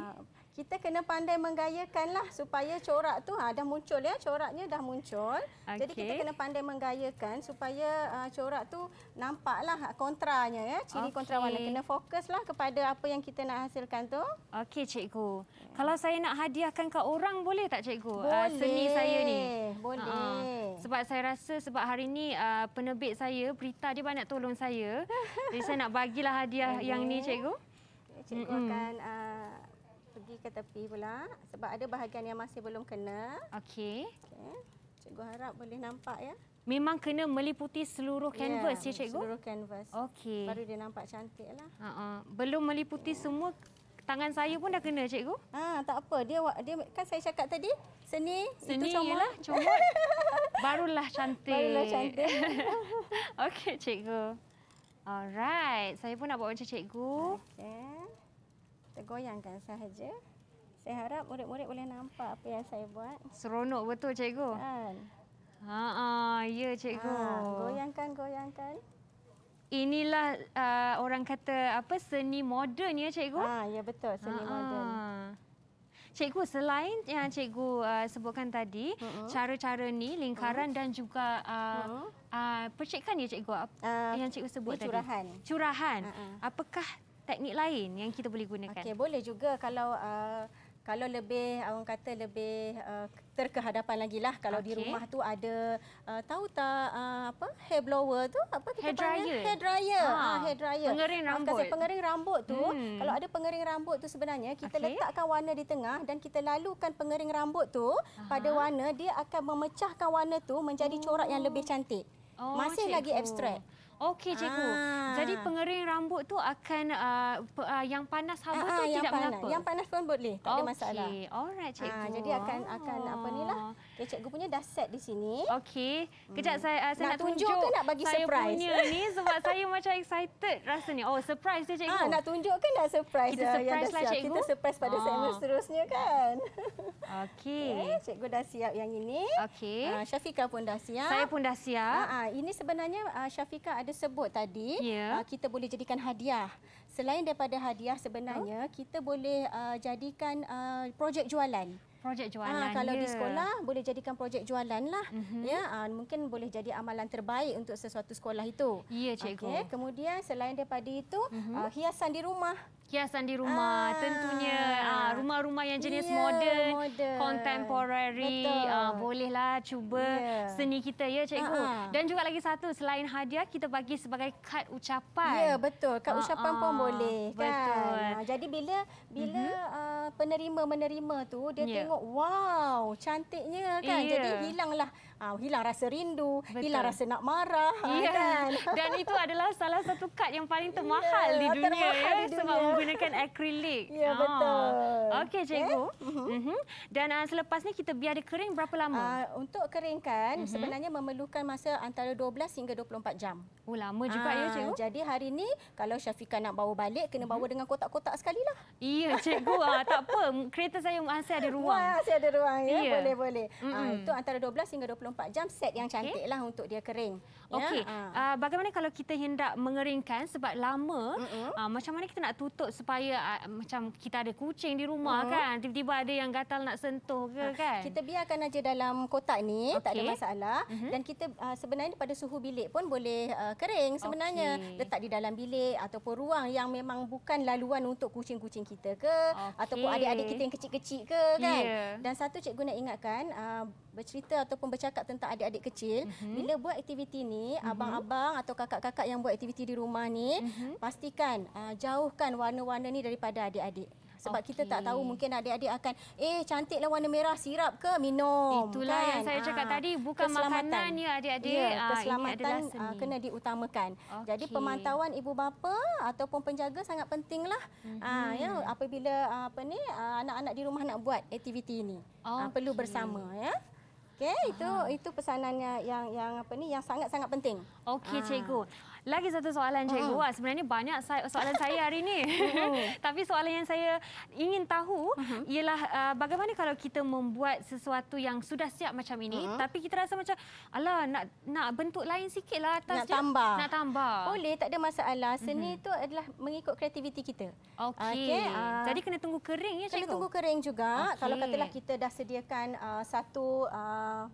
Ah, kita kena pandai menggayakanlah supaya corak tu ha, dah muncul ya coraknya dah muncul okay. jadi kita kena pandai menggayakan supaya uh, corak tu nampaklah kontranya ya ciri okay. kontra warna kena fokuslah kepada apa yang kita nak hasilkan tu okey cikgu okay. kalau saya nak hadiahkan ke orang boleh tak cikgu ah, boleh. Uh, seni saya ni boleh uh ah, -huh. sebab saya rasa sebab hari ni uh, penerbit saya Prita dia banyak tolong saya jadi saya nak bagilah hadiah okay. yang ni cikgu cikgu mm -hmm. akan uh, lagi ke tepi pula sebab ada bahagian yang masih belum kena. Okey. Okey. Cikgu harap boleh nampak ya. Memang kena meliputi seluruh ya, kanvas ya, ya cikgu? seluruh kanvas. Okey. Baru dia nampak cantiklah. Ha uh -uh. Belum meliputi ya. semua tangan saya pun dah kena cikgu. Ha tak apa. Dia dia kan saya cakap tadi seni, seni itu comot. Lah, comot. Barulah cantik. Barulah cantik. Okey cikgu. Alright, saya pun nak buat macam cikgu. Okey tergoyangkan sahaja. Saya harap murid-murid boleh nampak apa yang saya buat. Seronok betul cikgu. Kan? Ha ah, ya cikgu. Ha, goyangkan goyangkan. Inilah uh, orang kata apa seni moden ya cikgu? Ha ya betul seni moden. Cikgu selain yang cikgu uh, sebutkan tadi, uh-huh. cara-cara ni lingkaran uh-huh. dan juga uh, uh-huh. Uh, percikkan ya cikgu uh, yang cikgu sebut tadi curahan curahan uh-uh. apakah teknik lain yang kita boleh gunakan? Okey, boleh juga kalau uh, kalau lebih orang kata lebih uh, terkehadapan lagi lah kalau okay. di rumah tu ada uh, tahu tak uh, apa hair blower tu apa kita hair panggil dryer. hair dryer ha. Ah, ha, hair dryer pengering rambut kasi pengering rambut tu hmm. kalau ada pengering rambut tu sebenarnya kita okay. letakkan warna di tengah dan kita lalukan pengering rambut tu Aha. pada warna dia akan memecahkan warna tu menjadi corak yang lebih cantik oh, masih lagi abstrak Okey cikgu. Ah. Jadi pengering rambut tu akan uh, uh, yang panas haba ah, tu ah, tidak panas. mengapa? Yang panas pun boleh, tak okay. ada masalah. Okey. Alright cikgu. Ah, jadi akan akan apa ni lah? Okay, cikgu punya dah set di sini. Okey. Kejap hmm. saya, uh, saya nak, nak tunjuk, tunjuk ke nak bagi saya surprise? Saya punya ni sebab saya macam excited rasa ni. Oh, surprise dia cikgu. Ha, nak tunjuk ke nak surprise? Kita ah, ya, surprise lah siap. cikgu. Kita surprise pada ha. Ah. segmen seterusnya kan. Okey. Okay, eh, cikgu dah siap yang ini. Okey. Uh, Syafiqah pun dah siap. Saya pun dah siap. Ha, uh, ini sebenarnya uh, Syafiqah ada sebut tadi. Yeah. Ya. Uh, kita boleh jadikan hadiah. Selain daripada hadiah sebenarnya, oh. kita boleh uh, jadikan uh, projek jualan projek ah, jualan. Ha, kalau ya. di sekolah boleh jadikan projek jualan lah. Mm-hmm. Ya, ha, mungkin boleh jadi amalan terbaik untuk sesuatu sekolah itu. Ya, cikgu. Okay. Kemudian selain daripada itu, mm-hmm. uh, hiasan di rumah hiasan di rumah ah. tentunya ah, rumah-rumah yang jenis yeah, ya, modern, contemporary ah, bolehlah cuba yeah. seni kita ya cikgu uh-huh. dan juga lagi satu selain hadiah kita bagi sebagai kad ucapan ya yeah, betul kad uh-huh. ucapan pun boleh kan? betul. kan ha, jadi bila bila uh-huh. Mhm. uh, penerima menerima tu dia yeah. tengok wow cantiknya kan yeah. jadi hilanglah uh, hilang rasa rindu, Betul. hilang rasa nak marah. Yeah. Kan? Dan itu adalah salah satu kad yang paling ya, termahal, yeah, di, dunia, termahal ya, di eh, dunia menggunakan akrilik. Ya, yeah, betul. Okey, ya? cikgu. Eh? mm Dan uh, selepas ni kita biar dia kering berapa lama? Uh, untuk keringkan mm-hmm. sebenarnya memerlukan masa antara 12 hingga 24 jam. Oh, lama juga uh, ya, cikgu. Jadi hari ni kalau Syafiqah nak bawa balik, kena bawa mhm. dengan kotak-kotak sekalilah. Iya, yeah, cikgu. uh, tak apa, kereta saya masih ada ruang. Masih ada ruang, ya. Yeah. Boleh, boleh. Mm-hmm. Uh, itu antara 12 hingga 24 24 jam set yang cantik okay. lah untuk dia kering. Ya, Okey. Ya? Uh, bagaimana kalau kita hendak mengeringkan sebab lama, uh, macam mana kita nak tutup supaya uh, macam kita ada kucing di rumah uh. kan, tiba-tiba ada yang gatal nak sentuh ke uh. kan? Kita biarkan aja dalam kotak ni, okay. tak ada masalah. Uh-huh. Dan kita uh, sebenarnya pada suhu bilik pun boleh uh, kering sebenarnya. Okay. Letak di dalam bilik ataupun ruang yang memang bukan laluan untuk kucing-kucing kita ke okay. ataupun adik-adik kita yang kecil-kecil ke kan? Ya. Dan satu cikgu nak ingatkan, uh, bercerita ataupun bercakap tentang adik-adik kecil, uh-huh. bila buat aktiviti ni mm-hmm. abang-abang atau kakak-kakak yang buat aktiviti di rumah ni mm-hmm. pastikan uh, jauhkan warna-warna ni daripada adik-adik sebab okay. kita tak tahu mungkin adik-adik akan eh cantiklah warna merah sirap ke minum itulah kan? yang saya cakap ha. tadi bukan makanan ya adik-adik yeah, ya, keselamatan ini adalah ah, kena diutamakan okay. jadi pemantauan ibu bapa ataupun penjaga sangat pentinglah ah, mm-hmm. ha, ya apabila apa ni anak-anak di rumah nak buat aktiviti ini okay. ha, perlu bersama ya Okey, itu itu pesanannya yang yang apa ni yang sangat-sangat penting. Okey, ah. cikgu. Lagi satu soalan cikgu. Uh-huh. sebenarnya banyak soalan saya hari ini. Uh-huh. Oh. Tapi soalan yang saya ingin tahu uh-huh. ialah uh, bagaimana kalau kita membuat sesuatu yang sudah siap macam ini uh-huh. tapi kita rasa macam alah nak nak bentuk lain sikitlah atas nak je. Tambah. Nak tambah. Boleh, tak ada masalah. Seni uh-huh. Mhm. itu adalah mengikut kreativiti kita. Okey. Okay. Uh, Jadi kena tunggu kering ya cikgu. Kena tunggu kering juga. Okay. Kalau katalah kita dah sediakan uh, satu uh,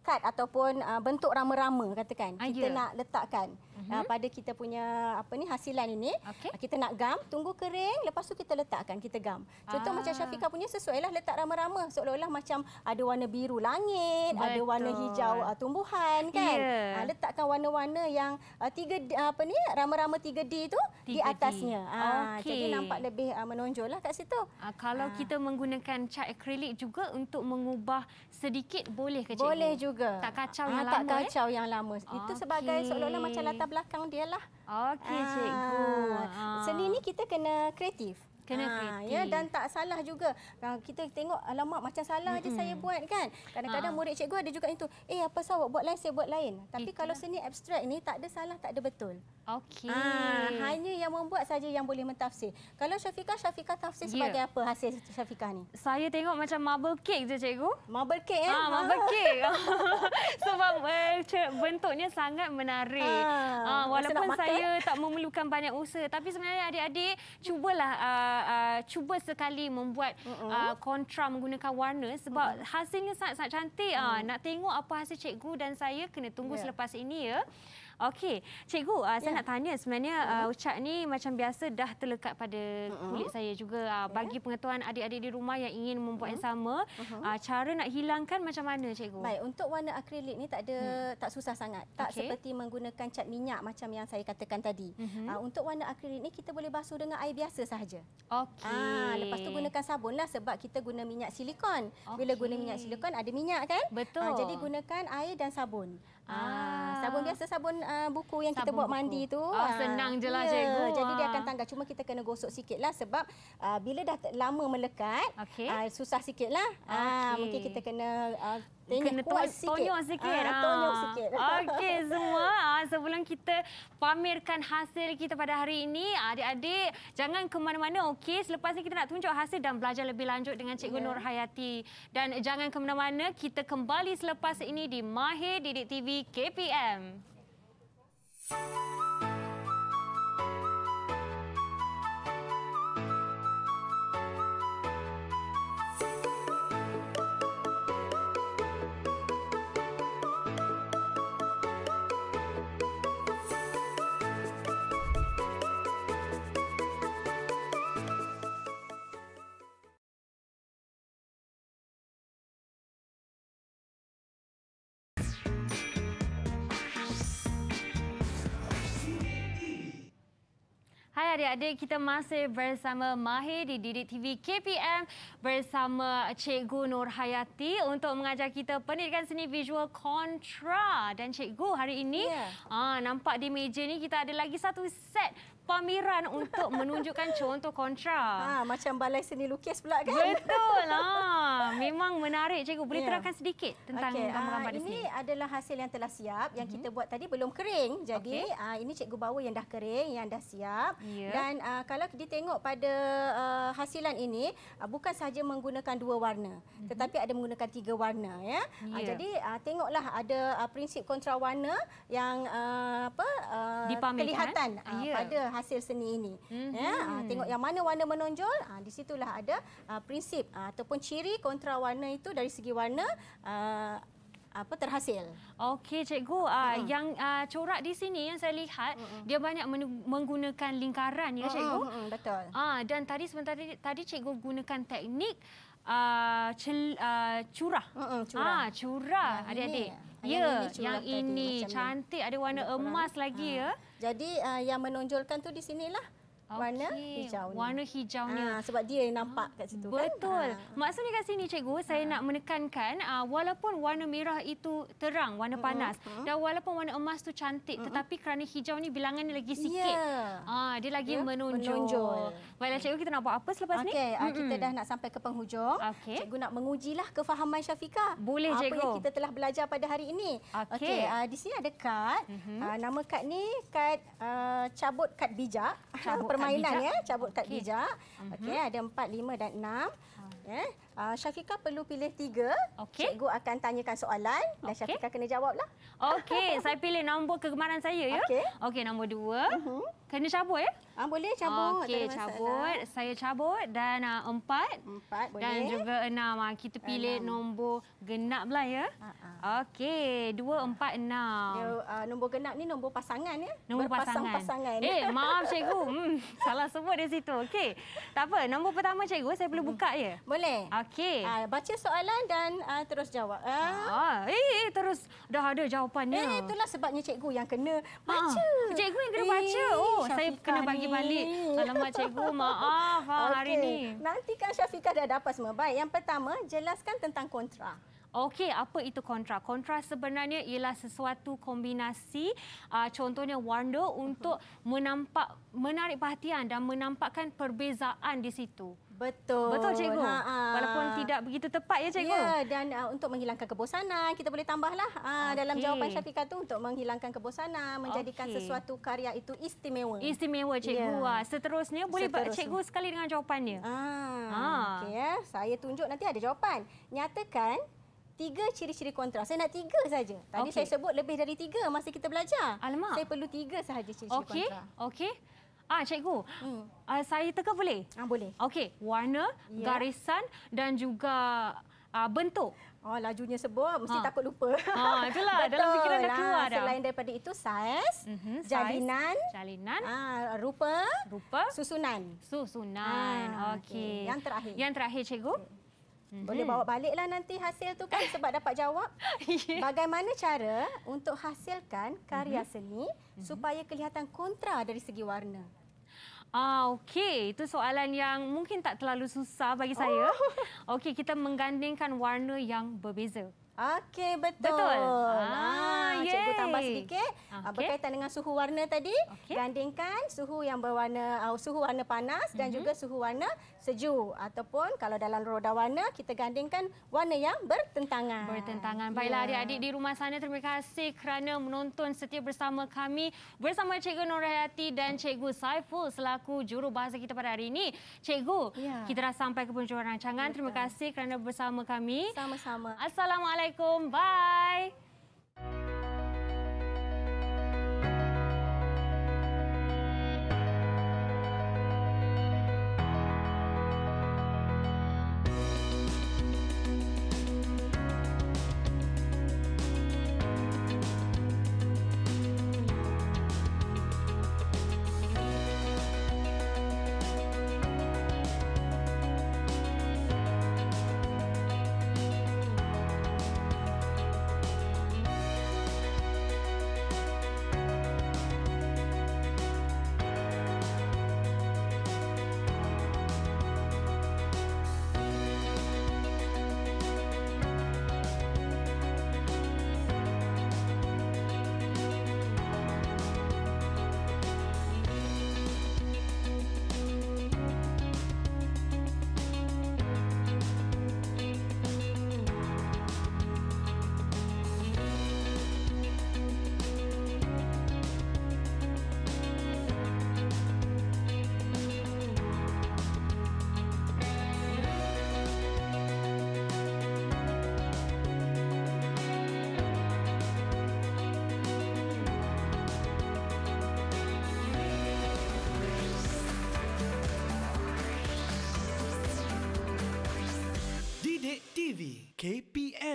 kad ataupun uh, bentuk rama-rama katakan ah, kita yeah. nak letakkan uh-huh. pada kita punya apa ni hasilan ini. Okay. Ah, kita nak gam, tunggu kering, lepas tu kita letakkan, kita gam. Contoh ah. macam Syafika punya sesuai lah letak rama-rama seolah-olah macam ada warna biru langit, Betul. ada warna hijau uh, tumbuhan kan. Yeah. Uh, letakkan warna-warna yang uh, tiga uh, apa ni rama-rama 3D tu 3D. di atasnya. Okay. Uh, jadi nampak lebih uh, menonjol lah kat situ. Uh, kalau uh. kita menggunakan cat akrilik juga untuk mengubah sedikit boleh ke cikgu? Boleh juga. Tak kacau uh, yang tak lama. Eh? kacau eh? yang lama. Okay. Itu sebagai seolah-olah macam latar latar belakang dia lah. Okey, ah, cikgu. Uh, Seni ni kita kena kreatif. Kena ha, ah, kritik. Ya, dan tak salah juga. Kita tengok, alamak macam salah mm-hmm. je saya buat kan. Kadang-kadang ha. murid cikgu ada juga itu. Eh, apa sah? awak buat lain, saya buat lain. Tapi Itulah. kalau seni abstrak ni, tak ada salah, tak ada betul. Okey. Ha, hanya yang membuat saja yang boleh mentafsir. Kalau Syafiqah, Syafiqah tafsir yeah. sebagai apa hasil Syafiqah ni? Saya tengok macam marble cake je cikgu. Marble cake eh? Ha, marble cake. Sebab uh, bentuknya sangat menarik. Ha, uh, walaupun saya tak memerlukan banyak usaha. Tapi sebenarnya adik-adik, cubalah uh, uh, cuba sekali membuat uh, kontra menggunakan warna sebab mm. hasilnya sangat-sangat cantik. Ah, mm. Uh, nak tengok apa hasil cikgu dan saya kena tunggu yeah. selepas ini ya. Okey, cikgu uh, saya yeah. nak tanya sebenarnya ya. uh, ucap ni macam biasa dah terlekat pada kulit uh -huh. saya juga. Uh, ya. bagi yeah. pengetahuan adik-adik di rumah yang ingin membuat uh -huh. yang sama, uh -huh. uh, cara nak hilangkan macam mana cikgu? Baik, untuk warna akrilik ni tak ada hmm. tak susah sangat. Tak okay. seperti menggunakan cat minyak macam yang saya katakan tadi. Uh mm-hmm. -huh. uh, untuk warna akrilik ni kita boleh basuh dengan air biasa sahaja. Okey. Ah, lepas tu gunakan sabunlah sebab kita guna minyak silikon. Okay. Bila guna minyak silikon ada minyak kan? Betul. Uh, jadi gunakan air dan sabun. Ah, sabun ah. biasa sabun uh, buku yang sabun kita buat mandi tu. Oh, ah, senang je yeah. Ya, cikgu. Jadi dia akan ah. tanggal. Cuma kita kena gosok sikit lah sebab uh, bila dah lama melekat, okay. uh, susah sikit lah. Okay. Uh, mungkin kita kena uh, Kena to- sikit. tonyok sikit. Ah, ah. sikit. Okey semua, ah, sebelum kita pamerkan hasil kita pada hari ini, adik-adik jangan ke mana-mana okey. Selepas ini kita nak tunjuk hasil dan belajar lebih lanjut dengan Cikgu yeah. Nur Hayati. Dan jangan ke mana-mana, kita kembali selepas ini di Mahir Didik TV KPM. Thank you. Hai adik-adik, kita masih bersama Mahir di Didik TV KPM bersama Cikgu Nur Hayati untuk mengajar kita pendidikan seni visual kontra. Dan Cikgu hari ini, yeah. ah, nampak di meja ni kita ada lagi satu set pameran untuk menunjukkan contoh kontra. Ha, macam balai seni lukis pula kan? Betul. Ha. Memang menarik cikgu. Boleh ya. terangkan sedikit tentang okay. gambar-gambar ah, ha, ini? Ini adalah hasil yang telah siap. Yang mm-hmm. kita buat tadi belum kering. Jadi okay. ha, ah, ini cikgu bawa yang dah kering, yang dah siap. Ya. Dan ha, kalau kita tengok pada uh, hasilan ini, uh, bukan sahaja menggunakan dua warna. Mm-hmm. Tetapi ada menggunakan tiga warna. ya. ya. Ha, jadi uh, tengoklah ada uh, prinsip kontra warna yang uh, apa uh, kelihatan uh, ya. pada hasil seni ini. Mm-hmm. Ya, ah, tengok yang mana warna menonjol, ah, di situlah ada ah, prinsip ataupun ciri kontra warna itu dari segi warna apa terhasil. Okey cikgu, uh, huh yang uh, corak di sini yang saya lihat uh-huh. dia banyak men- menggunakan lingkaran ya cikgu. Uh-huh. Uh-huh. Betul. Uh, dan tadi sebentar tadi cikgu gunakan teknik a uh, uh, curah. Uh-huh, curah. Ah curah yang adik-adik. Ya. Ya, ini, Yang ini yang ini cantik ada warna emas lagi uh. ya. Jadi uh, yang menonjolkan tu di sinilah Okay. warna hijau ni. Warna hijaunya. Ha, sebab dia yang nampak kat situ. Kan? Betul. Ha. Maksudnya kat sini cikgu, ha. saya ah. nak menekankan uh, walaupun warna merah itu terang, warna panas. Uh Dan walaupun warna emas tu cantik, uh tetapi kerana hijau ni bilangan ya. dia lagi sikit. Yeah. Uh, dia lagi yeah. menonjol. menonjol. Baiklah cikgu, kita nak buat apa selepas okay. ni? Okey, uh, kita dah nak sampai ke penghujung. Okay. Cikgu nak mengujilah kefahaman Syafika. Boleh apa cikgu. Apa yang kita telah belajar pada hari ini. Okey. Okay, uh, di sini ada kad. Uh -huh. uh, nama kad ni kad uh, cabut kad bijak. Cabut. permainan ya cabut kad bijak mm-hmm. ada 4 5 dan 6 ah. ya yeah. uh, Syafika perlu pilih tiga. okay. cikgu akan tanyakan soalan dan okay. Syafika kena jawablah okey saya pilih nombor kegemaran saya ya okey okay, nombor dua. mm-hmm. Kena cabut ya? Ha, boleh cabut. Okey, cabut. Lah. Saya cabut dan uh, empat. Empat boleh. Dan juga enam. Ah, kita pilih enam. nombor genap pula ya. Uh -huh. Okey, dua, empat, enam. uh, nombor genap ni nombor pasangan ya? Nombor pasangan. pasangan. Eh, maaf cikgu. Hmm, salah sebut di situ. Okey, tak apa. Nombor pertama cikgu saya perlu hmm. buka ya? Boleh. Okey. Uh, baca soalan dan uh, terus jawab. Uh. Uh, eh, terus dah ada jawapannya. Eh, itulah sebabnya cikgu yang kena baca. Uh, cikgu yang kena eh. baca. Oh. Oh, Syafiqah saya kena bagi balik alamat cikgu. Maaf okay. Ah, hari ini. Nanti kan Syafiqah dah dapat semua. Baik, yang pertama jelaskan tentang kontra. Okey, apa itu kontra? Kontra sebenarnya ialah sesuatu kombinasi uh, contohnya warna untuk mhm. menampak menarik perhatian dan menampakkan perbezaan di situ. Betul. Betul cikgu. Ha, ha. Walaupun tidak begitu tepat ya cikgu. Ya dan uh, untuk menghilangkan kebosanan kita boleh tambahlah uh, okay. dalam jawapan Syafiqah tu untuk menghilangkan kebosanan menjadikan okay. sesuatu karya itu istimewa. Istimewa cikgu. Ya. Ha. Seterusnya boleh Seterusnya. cikgu sekali dengan jawapannya. Ha. ha. Okey ya. Saya tunjuk nanti ada jawapan. Nyatakan Tiga ciri-ciri kontra. Saya nak tiga saja. Tadi okay. saya sebut lebih dari tiga masa kita belajar. Alamak. Saya perlu tiga saja ciri-ciri okay. kontra. Okey. Okey. Ah, cikgu. Hmm. Uh, saya teka boleh? Ah, boleh. Okey, warna, ya. garisan dan juga uh, bentuk. Oh, lajunya sebut. Mesti ha. takut lupa. Ha, itulah. Betul. Dalam fikiran dah keluar ha, dah. Selain daripada itu, saiz, mm -hmm, jalinan, saiz, jalinan ha, rupa, rupa, susunan. Susunan. Ha, Okey. Okay. Yang terakhir. Yang terakhir, cikgu. Okay. Hmm hmm Boleh mhm. bawa baliklah nanti hasil tu kan sebab dapat jawab. yeah. Bagaimana cara untuk hasilkan karya mm-hmm. seni mm-hmm. supaya kelihatan kontra dari segi warna? Ah, okey, itu soalan yang mungkin tak terlalu susah bagi saya. Oh. Okey, kita menggandingkan warna yang berbeza. Okey betul. Betul. Ha, ah, ah yay. tambah sedikit ah, okay. berkaitan dengan suhu warna tadi. Okay. Gandingkan suhu yang berwarna uh, suhu warna panas mm -hmm. dan mhm. juga suhu warna sejuk ataupun kalau dalam roda warna kita gandingkan warna yang bertentangan. Bertentangan. Baiklah ya. adik-adik yeah. di rumah sana terima kasih kerana menonton setiap bersama kami bersama cikgu Nurhayati dan cikgu Saiful selaku juru bahasa kita pada hari ini. Cikgu, yeah. kita dah sampai ke penghujung rancangan. Betul. Terima kasih kerana bersama kami. Sama-sama. Assalamualaikum. Bye.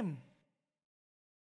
him.